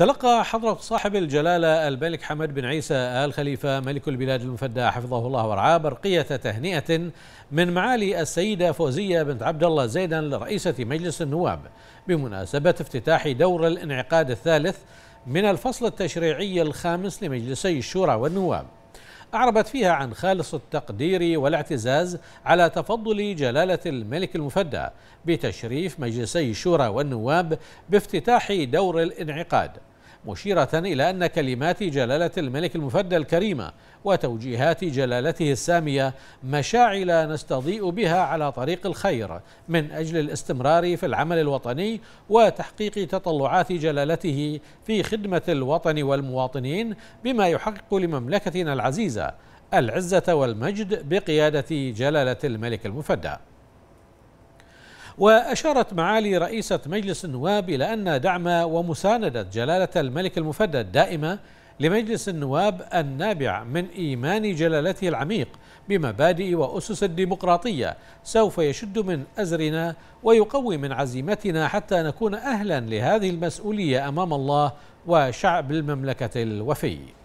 تلقى حضرة صاحب الجلالة الملك حمد بن عيسى آل خليفة ملك البلاد المفدى حفظه الله ورعاه برقية تهنئة من معالي السيدة فوزية بنت عبد الله زيدان لرئيسة مجلس النواب بمناسبة افتتاح دور الانعقاد الثالث من الفصل التشريعي الخامس لمجلسي الشورى والنواب أعربت فيها عن خالص التقدير والاعتزاز على تفضل جلالة الملك المفدى بتشريف مجلسي الشورى والنواب بافتتاح دور الانعقاد مشيرة إلى أن كلمات جلالة الملك المفدى الكريمة وتوجيهات جلالته السامية مشاعل نستضيء بها على طريق الخير من أجل الاستمرار في العمل الوطني وتحقيق تطلعات جلالته في خدمة الوطن والمواطنين بما يحقق لمملكتنا العزيزة العزة والمجد بقيادة جلالة الملك المفدى وأشارت معالي رئيسة مجلس النواب إلى أن دعم ومساندة جلالة الملك المفدى الدائمة لمجلس النواب النابع من إيمان جلالته العميق بمبادئ وأسس الديمقراطية سوف يشد من أزرنا ويقوي من عزيمتنا حتى نكون أهلا لهذه المسؤولية أمام الله وشعب المملكة الوفي